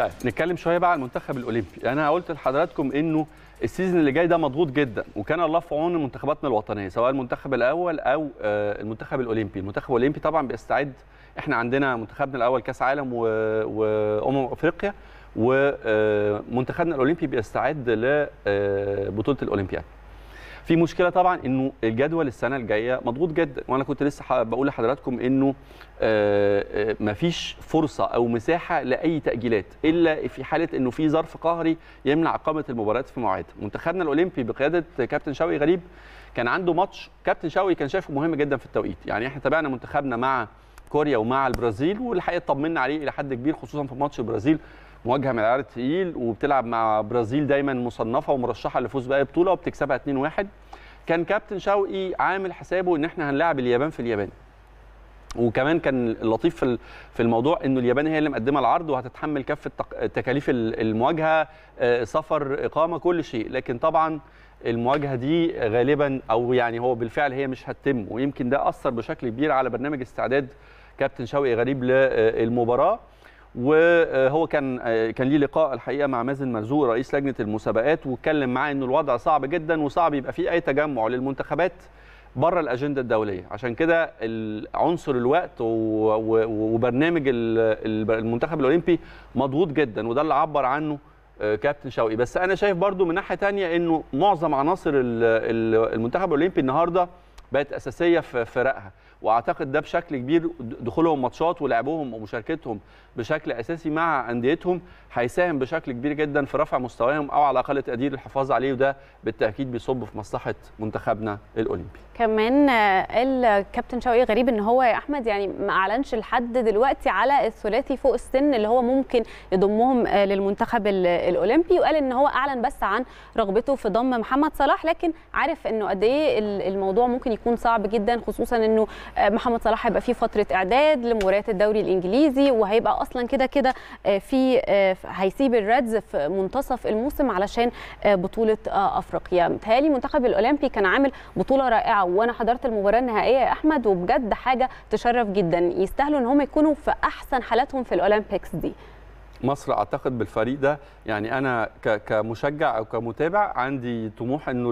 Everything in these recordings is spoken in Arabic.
طيب نتكلم شويه بقى عن المنتخب الاولمبي يعني انا قلت لحضراتكم انه السيزون اللي جاي ده مضغوط جدا وكان الله في عون منتخباتنا الوطنيه سواء المنتخب الاول او آه، المنتخب الاولمبي المنتخب الاولمبي طبعا بيستعد احنا عندنا منتخبنا الاول كاس عالم وامم افريقيا ومنتخبنا آه، الاولمبي بيستعد لبطوله آه، الاولمبياد في مشكله طبعا انه الجدول السنه الجايه مضغوط جدا وانا كنت لسه بقول لحضراتكم انه آه، آه، مفيش فرصه او مساحه لاي تاجيلات الا في حاله انه في ظرف قهري يمنع اقامه المباريات في مواعيدها منتخبنا الاولمبي بقياده كابتن شوقي غريب كان عنده ماتش كابتن شوقي كان شايفه مهم جدا في التوقيت يعني احنا تابعنا منتخبنا مع كوريا ومع البرازيل والحقيقه اطمنا عليه الى حد كبير خصوصا في ماتش البرازيل مواجهه من العيار الثقيل وبتلعب مع برازيل دايما مصنفه ومرشحه للفوز باي بطوله وبتكسبها 2-1 كان كابتن شوقي عامل حسابه ان احنا هنلاعب اليابان في اليابان وكمان كان اللطيف في الموضوع انه اليابان هي اللي مقدمه العرض وهتتحمل كافه تكاليف المواجهه آه، سفر اقامه كل شيء لكن طبعا المواجهه دي غالبا او يعني هو بالفعل هي مش هتتم ويمكن ده اثر بشكل كبير على برنامج استعداد كابتن شوقي غريب للمباراه وهو كان كان ليه لقاء الحقيقه مع مازن مرزوق رئيس لجنه المسابقات واتكلم معاه ان الوضع صعب جدا وصعب يبقى في اي تجمع للمنتخبات بره الاجنده الدوليه عشان كده عنصر الوقت وبرنامج المنتخب الاولمبي مضغوط جدا وده اللي عبر عنه آه، كابتن شوقي بس انا شايف برضو من ناحيه ثانيه انه معظم عناصر المنتخب الاولمبي النهارده بقت اساسيه في فرقها واعتقد ده بشكل كبير دخولهم ماتشات ولعبهم ومشاركتهم بشكل اساسي مع انديتهم هيساهم بشكل كبير جدا في رفع مستواهم او على الاقل تقدير الحفاظ عليه وده بالتاكيد بيصب في مصلحه منتخبنا الاولمبي. كمان قال كابتن شوقي غريب ان هو يا احمد يعني ما اعلنش لحد دلوقتي على الثلاثي فوق السن اللي هو ممكن يضمهم للمنتخب الاولمبي وقال ان هو اعلن بس عن رغبته في ضم محمد صلاح لكن عارف انه قد ايه الموضوع ممكن يكون هيكون صعب جدا خصوصا انه آه، محمد صلاح هيبقى في فتره اعداد لمباريات الدوري الانجليزي وهيبقى اصلا كده كده آه، في آه، هيسيب الريدز في منتصف الموسم علشان بطوله افريقيا متهيألي المنتخب الاولمبي كان عامل بطوله رائعه وانا حضرت المباراه النهائيه يا احمد وبجد حاجه تشرف جدا يستاهلوا ان هم يكونوا في احسن حالاتهم في الاولمبيكس دي مصر اعتقد بالفريق ده يعني انا كمشجع او كمتابع عندي طموح انه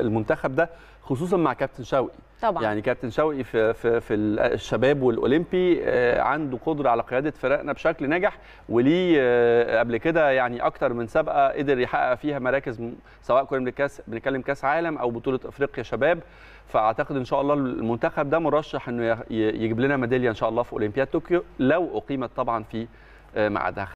المنتخب ده خصوصا مع كابتن شوقي طبعا يعني كابتن شوقي في في في الشباب والاولمبي آه، عنده قدره على قياده فرقنا بشكل ناجح وليه آه، قبل كده يعني اكتر من سابقه قدر يحقق فيها مراكز سواء كنا بنتكلم بنتكلم كاس عالم او بطوله افريقيا شباب فاعتقد ان شاء الله المنتخب ده مرشح انه يجيب لنا ميداليه ان شاء الله في اولمبياد طوكيو لو اقيمت طبعا في آه، معادها